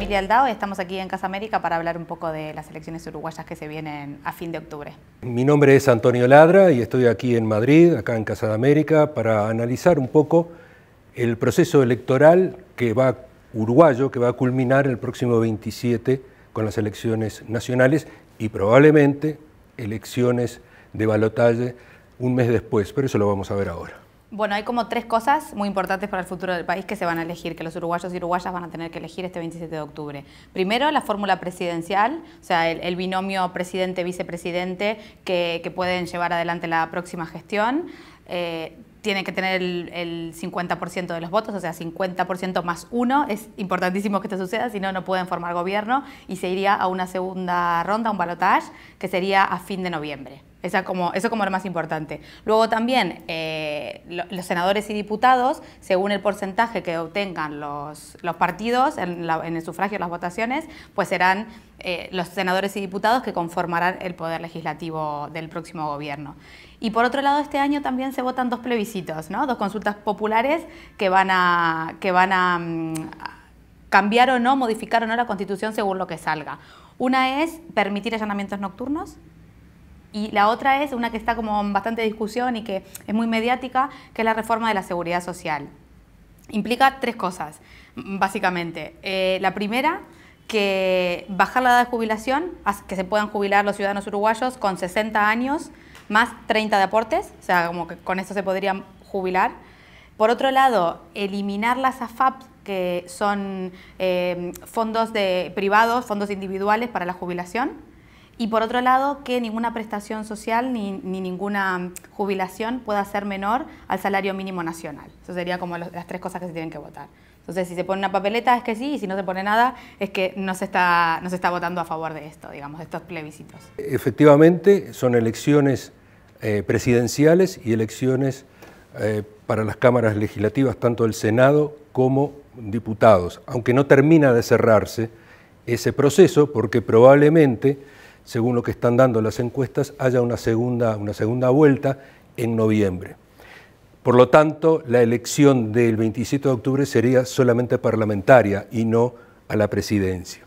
Emilia estamos aquí en Casa América para hablar un poco de las elecciones uruguayas que se vienen a fin de octubre. Mi nombre es Antonio Ladra y estoy aquí en Madrid, acá en Casa de América, para analizar un poco el proceso electoral que va uruguayo, que va a culminar el próximo 27 con las elecciones nacionales y probablemente elecciones de balotaje un mes después, pero eso lo vamos a ver ahora. Bueno, hay como tres cosas muy importantes para el futuro del país que se van a elegir, que los uruguayos y uruguayas van a tener que elegir este 27 de octubre. Primero, la fórmula presidencial, o sea, el, binomio presidente-vicepresidente que, pueden llevar adelante la próxima gestión. Eh, tiene que tener el, 50% de los votos, o sea, 50% más uno. Es importantísimo que esto suceda, si no, no pueden formar gobierno y se iría a una segunda ronda, un balotaje, que sería a fin de noviembre eso como lo más importante. Luego también eh, los senadores y diputados, según el porcentaje que obtengan los, partidos en, el sufragio, las votaciones, pues serán eh, los senadores y diputados que conformarán el poder legislativo del próximo gobierno. Y por otro lado, este año también se votan dos plebiscitos, ¿no? dos consultas populares que van a, que van a mm, cambiar o no, modificar o no la constitución según lo que salga. Una es permitir allanamientos nocturnos y la otra es una que está como en bastante discusión y que es muy mediática, que es la reforma de la seguridad social. Implica tres cosas, básicamente. Eh, la primera, que bajar la edad de jubilación, que se puedan jubilar los ciudadanos uruguayos con 60 años más 30 de aportes, o sea, como que con eso se podrían jubilar. Por otro lado, eliminar las AFAP, que son eh, fondos privados, fondos individuales para la jubilación. Y por otro lado, que ninguna prestación social ni, ninguna mm, jubilación pueda ser menor al salario mínimo nacional. Eso sería como las tres cosas que se tienen que votar. Entonces, si se pone una papeleta es que sí, y si no se pone nada es que no se está, no está votando a favor de esto, digamos, de estos plebiscitos. Efectivamente, son elecciones eh, presidenciales y elecciones eh, para las cámaras legislativas, tanto del Senado como diputados, aunque no termina de cerrarse ese proceso porque probablemente según lo que están dando las encuestas, haya una segunda, una segunda vuelta en noviembre. Por lo tanto, la elección del 27 de octubre sería solamente parlamentaria y no a la presidencia.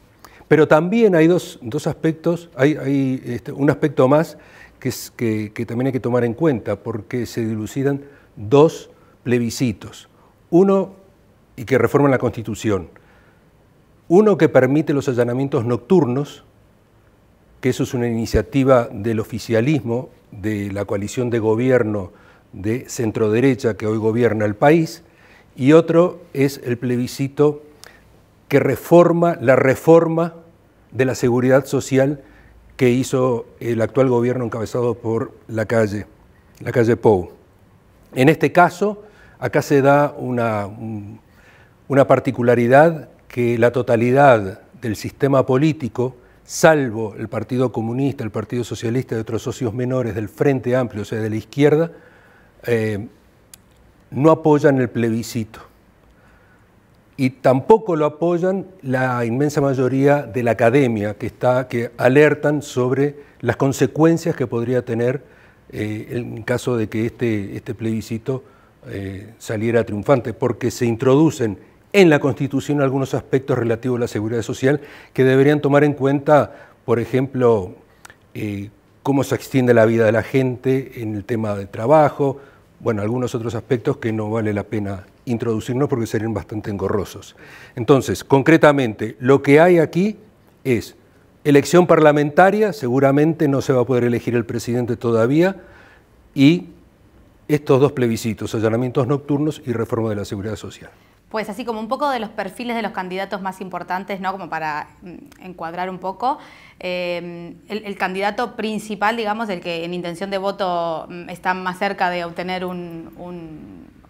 Pero también hay dos, aspectos, hay, este, un aspecto más que, que también hay que tomar en cuenta, porque se dilucidan dos plebiscitos. Uno, y que reforman la Constitución. Uno que permite los allanamientos nocturnos, que eso es una iniciativa del oficialismo, de la coalición de gobierno de centroderecha que hoy gobierna el país, y otro es el plebiscito que reforma la reforma de la seguridad social que hizo el actual gobierno encabezado por la calle, la calle Pou. En este caso, acá se da una, una particularidad que la totalidad del sistema político salvo el Partido Comunista, el Partido Socialista y otros socios menores del Frente Amplio, o sea, de la izquierda, eh, no apoyan el plebiscito. Y tampoco lo apoyan la inmensa mayoría de la academia que, está, que alertan sobre las consecuencias que podría tener eh, en caso de que este, este plebiscito eh, saliera triunfante, porque se introducen en la Constitución algunos aspectos relativos a la seguridad social que deberían tomar en cuenta, por ejemplo, eh, cómo se extiende la vida de la gente en el tema de trabajo, bueno, algunos otros aspectos que no vale la pena introducirnos porque serían bastante engorrosos. Entonces, concretamente, lo que hay aquí es elección parlamentaria, seguramente no se va a poder elegir el presidente todavía, y estos dos plebiscitos, allanamientos nocturnos y reforma de la seguridad social pues así como un poco de los perfiles de los candidatos más importantes, ¿no? Como para mm, encuadrar un poco. Em, el, candidato principal, digamos, el que en intención de voto mm, está más cerca de obtener un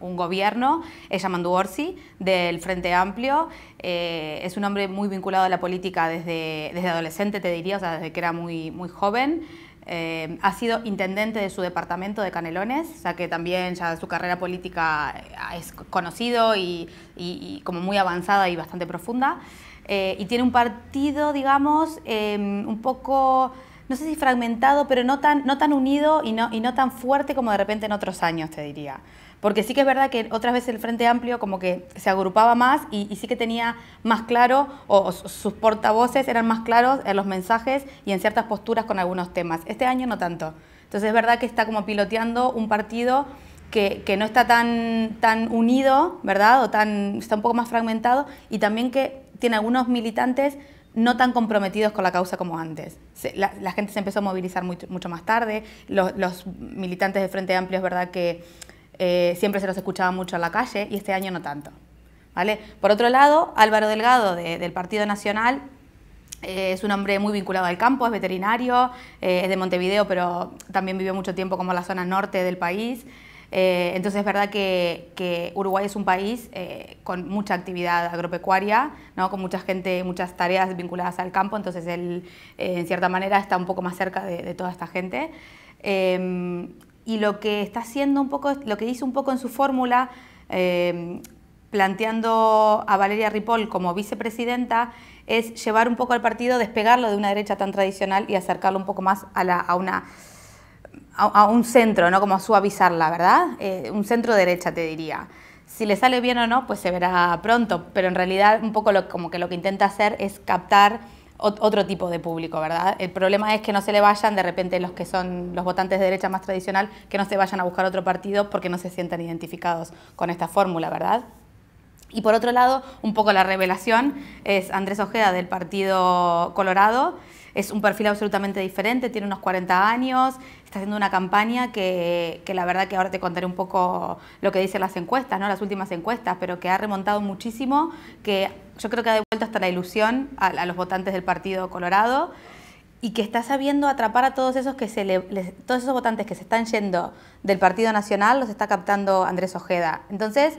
un gobierno, es Yamandu Orsi, del Frente Amplio. Eh, es un hombre muy vinculado a la política desde, adolescente, te diría, o sea, desde que era muy, muy joven. Eh, ha sido intendente de su departamento de Canelones, o sea que también ya su carrera política eh, es conocido y, como muy avanzada y bastante profunda. y tiene un partido, digamos, em, un poco, no sé si fragmentado, pero no tan, unido y no, y no tan fuerte como de repente en otros años, te diría. Porque sí que es verdad que otras veces el Frente Amplio como que se agrupaba más y, sí que tenía más claro, o, sus portavoces eran más claros en los mensajes y en ciertas posturas con algunos temas. Este año no tanto. Entonces es verdad que está como piloteando un partido que, no está tan, tan unido, ¿verdad? O tan, está un poco más fragmentado y también que tiene algunos militantes no tan comprometidos con la causa como antes. la, gente se empezó a movilizar mucho más tarde, los, los militantes de Frente Amplio es verdad que eh, siempre se los escuchaba mucho en la calle y este año no tanto. ¿vale? Por otro lado, Álvaro Delgado del Partido Nacional eh, es un hombre muy vinculado al campo, es veterinario, eh, es de Montevideo, pero también vivió mucho tiempo como la zona norte del país. entonces es verdad que, Uruguay es un país con mucha actividad agropecuaria, ¿no? con mucha gente, muchas tareas vinculadas al campo, entonces él en cierta manera está un poco más cerca de, de toda esta gente y lo que está haciendo un poco, lo que dice un poco en su fórmula, eh, planteando a Valeria Ripoll como vicepresidenta, es llevar un poco al partido, despegarlo de una derecha tan tradicional y acercarlo un poco más a, una a, un centro, ¿no? Como a suavizarla, ¿verdad? Eh, un centro derecha, te diría. Si le sale bien o no, pues se verá pronto, pero en realidad un poco como que lo que intenta hacer es captar otro tipo de público, ¿verdad? El problema es que no se le vayan de repente los que son los votantes de derecha más tradicional, que no se vayan a buscar otro partido porque no se sientan identificados con esta fórmula, ¿verdad? Y por otro lado, un poco la revelación es Andrés Ojeda del Partido Colorado. Es un perfil absolutamente diferente, tiene unos 40 años, está haciendo una campaña que, la verdad que ahora te contaré un poco lo que dicen las encuestas, ¿no? las últimas encuestas, pero que ha remontado muchísimo, que yo creo que ha hasta la ilusión a, los votantes del Partido Colorado y que está sabiendo atrapar a todos esos que se todos esos votantes que se están yendo del Partido Nacional los está captando Andrés Ojeda. Entonces,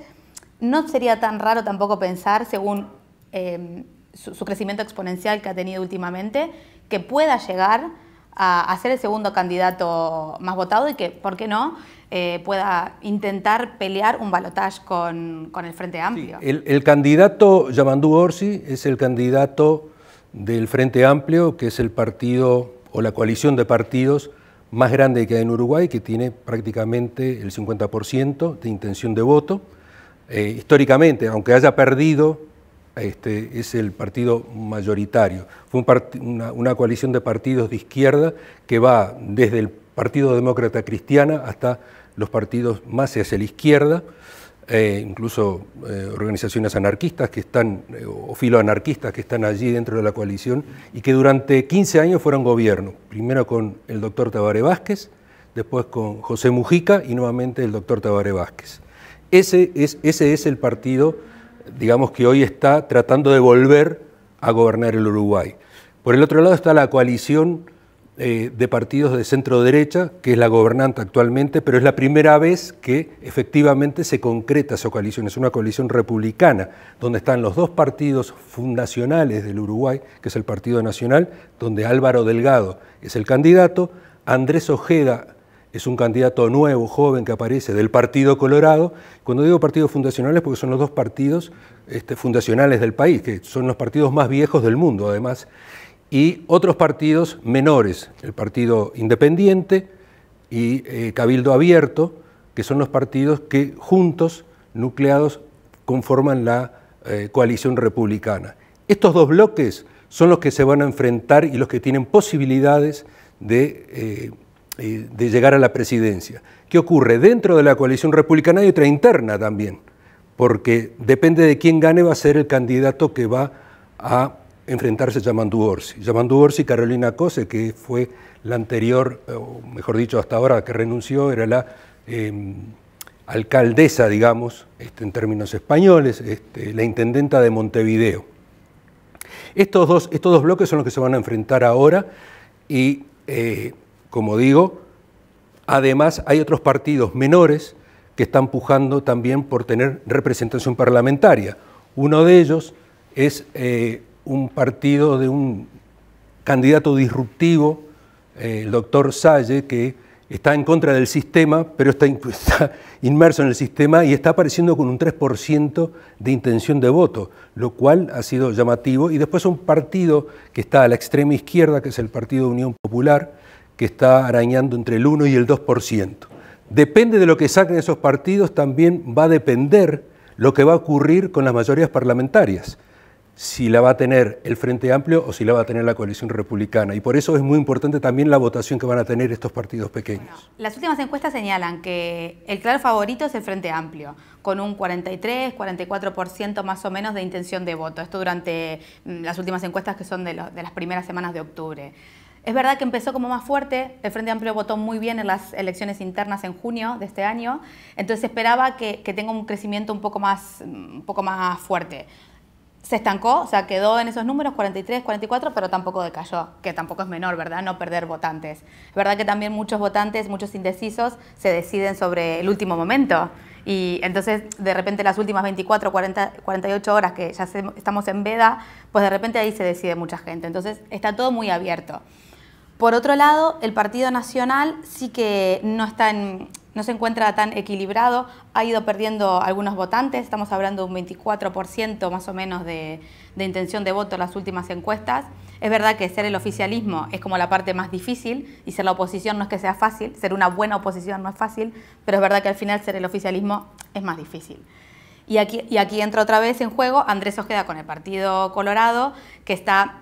no sería tan raro tampoco pensar, según em, su, crecimiento exponencial que ha tenido últimamente, que pueda llegar a, a ser el segundo candidato más votado y que, ¿por qué no?, eh, pueda intentar pelear un balotaje con, el Frente Amplio. el, candidato Yamandú Orsi es el candidato del Frente Amplio, que es el partido o la coalición de partidos más grande que hay en Uruguay, que tiene prácticamente el 50% de intención de voto. Eh, históricamente, aunque haya perdido, este, es el partido mayoritario. Fue una, una, coalición de partidos de izquierda que va desde el Partido Demócrata Cristiana hasta los partidos más hacia la izquierda, eh, incluso eh, organizaciones anarquistas que están, eh, o filoanarquistas que están allí dentro de la coalición y que durante 15 años fueron gobierno, primero con el doctor Tabare Vázquez, después con José Mujica y nuevamente el doctor Tabaré Vázquez. Ese es, ese es el partido, digamos, que hoy está tratando de volver a gobernar el Uruguay. Por el otro lado está la coalición eh, de partidos de centro derecha, que es la gobernante actualmente, pero es la primera vez que efectivamente se concreta esa coalición. Es una coalición republicana, donde están los dos partidos fundacionales del Uruguay, que es el Partido Nacional, donde Álvaro Delgado es el candidato, Andrés Ojeda es un candidato nuevo, joven, que aparece del Partido Colorado. Cuando digo partidos fundacionales, porque son los dos partidos este, fundacionales del país, que son los partidos más viejos del mundo, además y otros partidos menores, el Partido Independiente y eh, Cabildo Abierto, que son los partidos que juntos, nucleados, conforman la eh, coalición republicana. Estos dos bloques son los que se van a enfrentar y los que tienen posibilidades de, eh, de llegar a la presidencia. ¿Qué ocurre? Dentro de la coalición republicana hay otra interna también, porque depende de quién gane va a ser el candidato que va a enfrentarse Yamandu Orsi. Yamandu Orsi, Carolina Cose, que fue la anterior, eh, o mejor dicho, hasta ahora que renunció, era la em, alcaldesa, digamos, este, en términos españoles, este, la intendenta de Montevideo. Estos dos, estos dos, bloques son los que se van a enfrentar ahora y, eh, como digo, además hay otros partidos menores que están pujando también por tener representación parlamentaria. Uno de ellos es... Eh, un partido de un candidato disruptivo, eh, el doctor Salle, que está en contra del sistema, pero está, inmerso en el sistema y está apareciendo con un 3% de intención de voto, lo cual ha sido llamativo. Y después un partido que está a la extrema izquierda, que es el Partido Unión Popular, que está arañando entre el 1 y el 2%. Depende de lo que saquen esos partidos, también va a depender lo que va a ocurrir con las mayorías parlamentarias si la va a tener el Frente Amplio o si la va a tener la coalición republicana. Y por eso es muy importante también la votación que van a tener estos partidos pequeños. las últimas encuestas señalan que el claro favorito es el Frente Amplio, con un 43, 44% más o menos de intención de voto. Esto durante mm, las últimas encuestas que son de, las primeras semanas de octubre. Es verdad que empezó como más fuerte, el Frente Amplio votó muy bien en las elecciones internas en junio de este año, entonces esperaba que, que tenga un crecimiento un poco más, mm, un poco más fuerte se estancó, o sea, quedó en esos números 43, 44, pero tampoco decayó, que tampoco es menor, ¿verdad? No perder votantes. Es verdad que también muchos votantes, muchos indecisos, se deciden sobre el último momento. Y entonces, de repente, las últimas 24, 40, 48 horas que ya estamos en veda, pues de repente ahí se decide mucha gente. Entonces, está todo muy abierto. Por otro lado, el Partido Nacional sí que no está en, no se encuentra tan equilibrado, ha ido perdiendo algunos votantes, estamos hablando de un 24% más o menos de, intención de voto en las últimas encuestas. Es verdad que ser el oficialismo es como la parte más difícil y ser la oposición no es que sea fácil, ser una buena oposición no es fácil, pero es verdad que al final ser el oficialismo es más difícil. Y aquí, y aquí entra otra vez en juego Andrés Ojeda con el Partido Colorado, que está...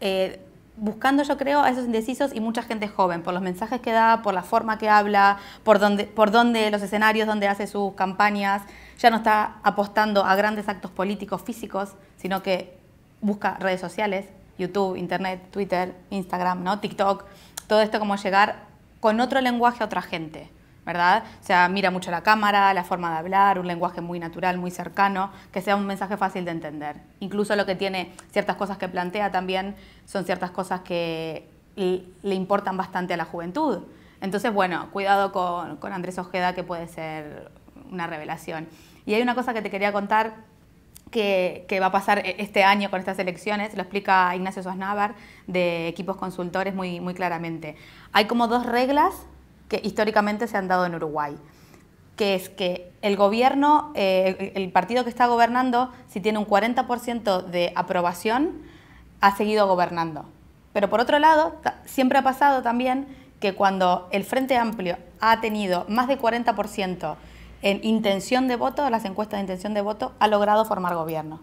Eh, buscando, yo creo, a esos indecisos y mucha gente joven, por los mensajes que da, por la forma que habla, por dónde, por los escenarios donde hace sus campañas, ya no está apostando a grandes actos políticos físicos, sino que busca redes sociales, YouTube, Internet, Twitter, Instagram, ¿no? TikTok, todo esto como llegar con otro lenguaje a otra gente. ¿verdad? O sea, mira mucho la cámara, la forma de hablar, un lenguaje muy natural, muy cercano, que sea un mensaje fácil de entender. Incluso lo que tiene ciertas cosas que plantea también son ciertas cosas que le importan bastante a la juventud. Entonces, bueno, cuidado con, Andrés Ojeda, que puede ser una revelación. Y hay una cosa que te quería contar que, va a pasar e-, este año con estas elecciones, lo explica Ignacio Sosnávar de Equipos Consultores muy claramente. Hay como dos reglas que históricamente se han dado en Uruguay, que es que el gobierno, eh, el partido que está gobernando, si tiene un 40% de aprobación, ha seguido gobernando. Pero por otro lado, siempre ha pasado también que cuando el Frente Amplio ha tenido más de 40% en intención de voto, las encuestas de intención de voto, ha logrado formar gobierno.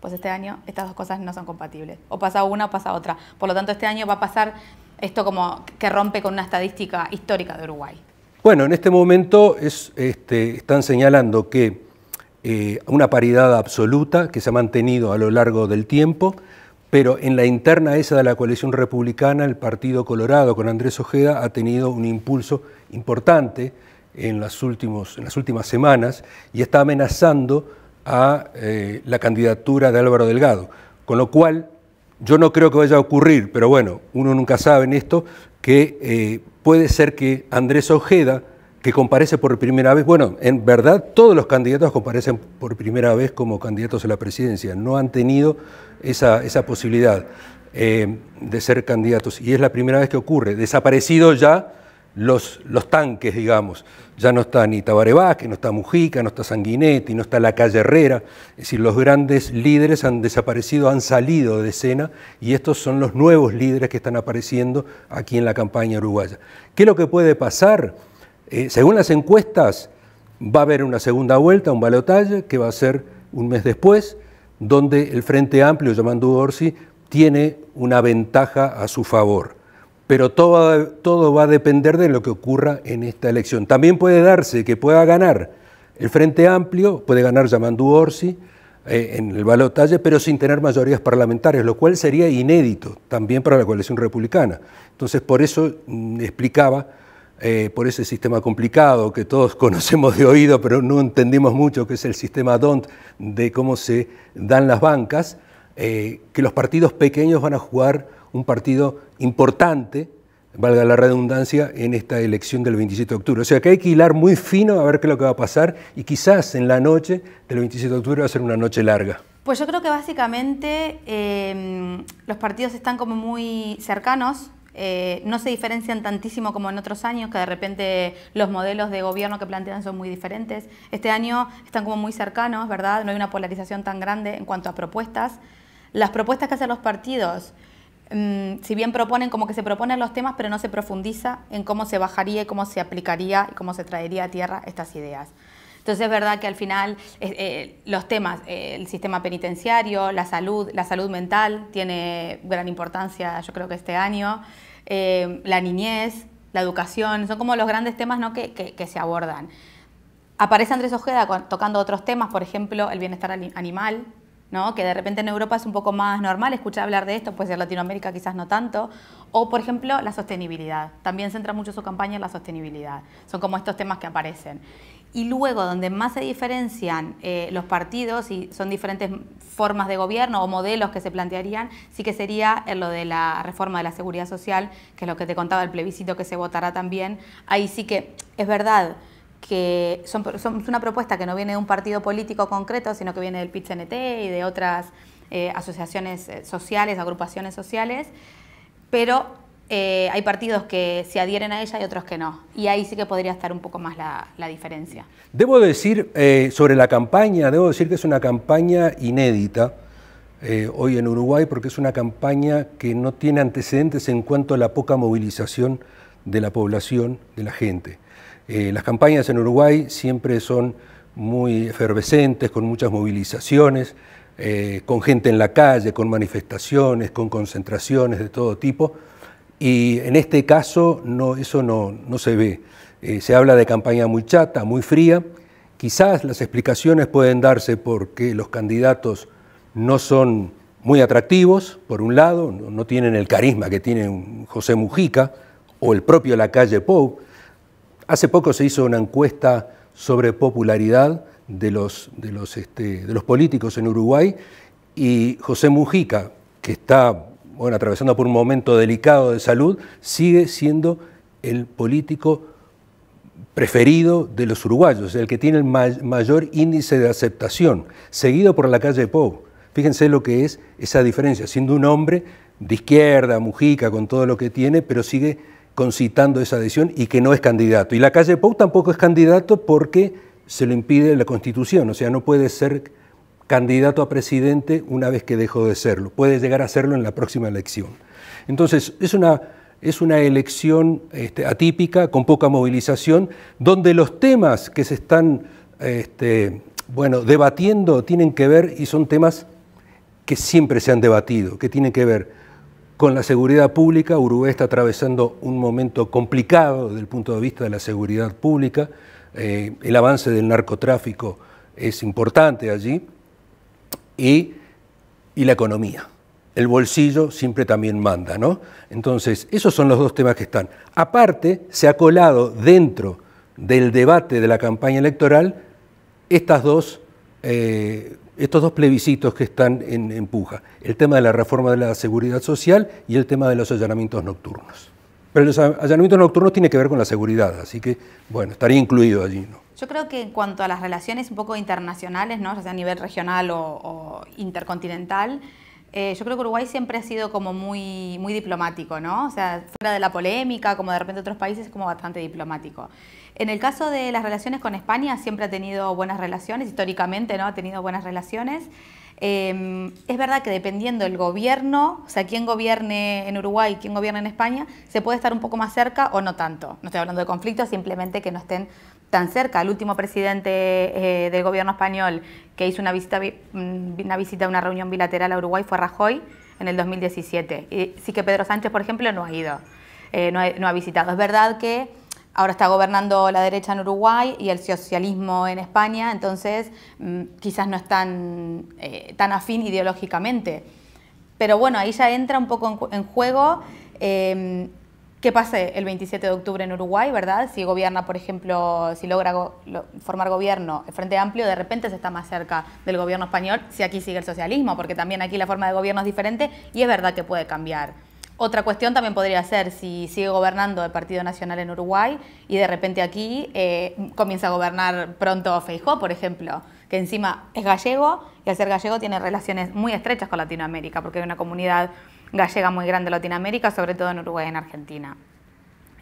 Pues este año estas dos cosas no son compatibles. O pasa una o pasa otra. Por lo tanto, este año va a pasar esto como que rompe con una estadística histórica de Uruguay. Bueno, en este momento este, están señalando que eh, una paridad absoluta que se ha mantenido a lo largo del tiempo, pero en la interna esa de la coalición republicana, el Partido Colorado con Andrés Ojeda ha tenido un impulso importante en las, últimas semanas y está amenazando a eh, la candidatura de Álvaro Delgado, con lo cual yo no creo que vaya a ocurrir, pero bueno, uno nunca sabe en esto, que eh, puede ser que Andrés Ojeda, que comparece por primera vez, bueno, en verdad todos los candidatos comparecen por primera vez como candidatos a la presidencia, no han tenido esa, posibilidad eh, de ser candidatos y es la primera vez que ocurre, desaparecido ya los, los tanques, digamos. Ya no está ni Tabaré Vázquez, no está Mujica, no está Sanguinetti, no está La Calle Herrera. Es decir, los grandes líderes han desaparecido, han salido de escena y estos son los nuevos líderes que están apareciendo aquí en la campaña uruguaya. ¿Qué es lo que puede pasar? Eh, según las encuestas, va a haber una segunda vuelta, un balotaje, que va a ser un mes después, donde el Frente Amplio, llamando Orsi, tiene una ventaja a su favor pero todo, todo va a depender de lo que ocurra en esta elección. También puede darse que pueda ganar el Frente Amplio, puede ganar Yamandu Orsi eh, en el balotaje, pero sin tener mayorías parlamentarias, lo cual sería inédito también para la coalición republicana. Entonces, por eso mm, explicaba, eh, por ese sistema complicado que todos conocemos de oído, pero no entendimos mucho, que es el sistema DONT, de cómo se dan las bancas, eh, que los partidos pequeños van a jugar un partido importante, valga la redundancia, en esta elección del 27 de octubre. O sea que hay que hilar muy fino a ver qué es lo que va a pasar y quizás en la noche del 27 de octubre va a ser una noche larga. Pues yo creo que básicamente em, los partidos están como muy cercanos, eh, no se diferencian tantísimo como en otros años, que de repente los modelos de gobierno que plantean son muy diferentes. Este año están como muy cercanos, ¿verdad? No hay una polarización tan grande en cuanto a propuestas. Las propuestas que hacen los partidos Mm, si bien proponen como que se proponen los temas, pero no se profundiza en cómo se bajaría y cómo se aplicaría y cómo se traería a tierra estas ideas. Entonces es verdad que al final eh, eh, los temas, eh, el sistema penitenciario, la salud, la salud mental tiene gran importancia, yo creo que este año, la niñez, la educación, son como los grandes temas que se abordan. Aparece Andrés Ojeda tocando otros temas, por ejemplo, el bienestar animal, que de repente en Europa es un poco más normal escuchar hablar de esto, pues en Latinoamérica quizás no tanto. O, por ejemplo, la sostenibilidad. También centra mucho su campaña en la sostenibilidad. Son como estos temas que aparecen. Y luego, donde más se diferencian eh, los partidos y son diferentes formas de gobierno o modelos que se plantearían, sí que sería en lo de la reforma de la seguridad social, que es lo que te contaba el plebiscito que se votará también. Ahí sí que es verdad que son, es una propuesta que no viene de un partido político concreto, sino que viene del pit y de otras eh, asociaciones eh, sociales, agrupaciones sociales, pero eh, hay partidos que se adhieren a ella y otros que no. Y ahí sí que podría estar un poco más la, diferencia. Debo decir sobre la campaña, debo decir que es una campaña inédita hoy en Uruguay porque es una campaña que no tiene antecedentes en cuanto a la poca movilización de la población, de la gente. Eh, las campañas en Uruguay siempre son muy efervescentes, con muchas movilizaciones, eh, con gente en la calle, con manifestaciones, con concentraciones de todo tipo. Y en este caso eso no, se ve. Eh, se habla de campaña muy chata, muy fría. Quizás las explicaciones pueden darse porque los candidatos no son muy atractivos, por un lado, no, tienen el carisma que tiene José Mujica o el propio Lacalle Pou, Hace poco se hizo una encuesta sobre popularidad de los, este, políticos en Uruguay y José Mujica, que está atravesando por un momento delicado de salud, sigue siendo el político preferido de los uruguayos, el que tiene el mayor índice de aceptación, seguido por la calle Pou. Fíjense lo que es esa diferencia, siendo un hombre de izquierda, Mujica, con todo lo que tiene, pero sigue concitando esa adhesión y que no es candidato. Y la calle Pou tampoco es candidato porque se lo impide la Constitución, o sea, no puede ser candidato a presidente una vez que dejó de serlo, puede llegar a serlo en la próxima elección. Entonces, es una, es una elección este, atípica, con poca movilización, donde los temas que se están este, bueno, debatiendo tienen que ver y son temas que siempre se han debatido, que tienen que ver con la seguridad pública. Uruguay está atravesando un momento complicado desde el punto de vista de la seguridad pública. Eh, el avance del narcotráfico es importante allí. Y, la economía. El bolsillo siempre también manda, ¿no? Entonces, esos son los dos temas que están. Aparte, se ha colado dentro del debate de la campaña electoral estas dos eh, estos dos plebiscitos que están en, en, puja, el tema de la reforma de la seguridad social y el tema de los allanamientos nocturnos. Pero los allanamientos nocturnos tienen que ver con la seguridad, así que, bueno, estaría incluido allí, ¿no? Yo creo que en cuanto a las relaciones un poco internacionales, ¿no? ya sea a nivel regional o, intercontinental, eh, yo creo que Uruguay siempre ha sido como muy, muy diplomático, ¿no? O sea, fuera de la polémica, como de repente otros países, es como bastante diplomático. En el caso de las relaciones con España, siempre ha tenido buenas relaciones, históricamente ¿no? ha tenido buenas relaciones. Em, es verdad que dependiendo del gobierno, o sea, quién gobierne en Uruguay, quién gobierne en España, se puede estar un poco más cerca o no tanto. No estoy hablando de conflictos, simplemente que no estén tan cerca. El último presidente eh, del gobierno español que hizo una visita, mm, una visita, una reunión bilateral a Uruguay fue Rajoy en el 2017. Y sí que Pedro Sánchez, por ejemplo, no ha ido, eh, no, ha, no ha visitado. Es verdad que Ahora está gobernando la derecha en Uruguay y el socialismo en España, entonces mm, quizás no es eh, tan, afín ideológicamente. Pero bueno, ahí ya entra un poco en, juego em, qué pase el 27 de octubre en Uruguay, ¿verdad? Si gobierna, por ejemplo, si logra formar gobierno el Frente Amplio, de repente se está más cerca del gobierno español si aquí sigue el socialismo, porque también aquí la forma de gobierno es diferente y es verdad que puede cambiar. Otra cuestión también podría ser si sigue gobernando el Partido Nacional en Uruguay y de repente aquí eh, comienza a gobernar pronto Feijó, por ejemplo, que encima es gallego y al ser gallego tiene relaciones muy estrechas con Latinoamérica, porque hay una comunidad gallega muy grande en Latinoamérica, sobre todo en Uruguay y en Argentina.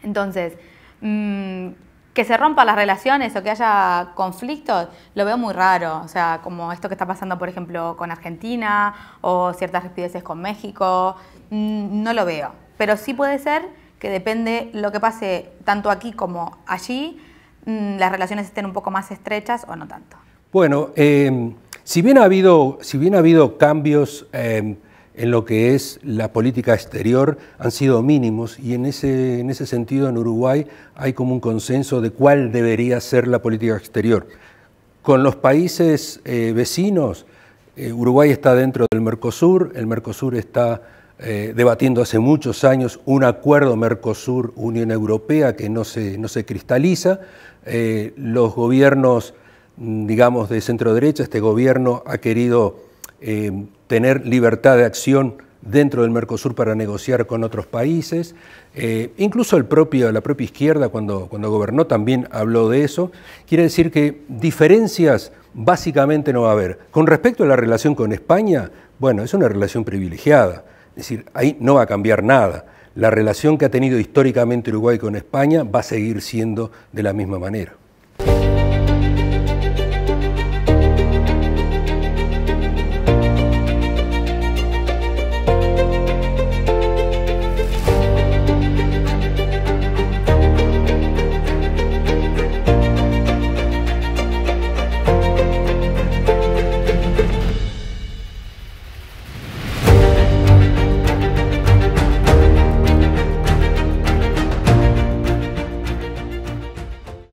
Entonces, mm, que se rompan las relaciones o que haya conflictos, lo veo muy raro. O sea, como esto que está pasando, por ejemplo, con Argentina o ciertas residencias con México, no lo veo, pero sí puede ser que depende lo que pase tanto aquí como allí, mm, las relaciones estén un poco más estrechas o no tanto. Bueno, em, si, bien ha habido, si bien ha habido cambios em, en lo que es la política exterior, han sido mínimos y en ese, en ese sentido en Uruguay hay como un consenso de cuál debería ser la política exterior. Con los países eh, vecinos, eh, Uruguay está dentro del Mercosur, el Mercosur está eh, debatiendo hace muchos años un acuerdo Mercosur-Unión Europea que no se, cristaliza. Eh, los gobiernos, mm, digamos, de centro derecha, este gobierno ha querido eh, tener libertad de acción dentro del Mercosur para negociar con otros países. incluso el propio, la propia izquierda, cuando, cuando gobernó, también habló de eso. Quiere decir que diferencias básicamente no va a haber. Con respecto a la relación con España, bueno, es una relación privilegiada es decir, ahí no va a cambiar nada. La relación que ha tenido históricamente Uruguay con España va a seguir siendo de la misma manera.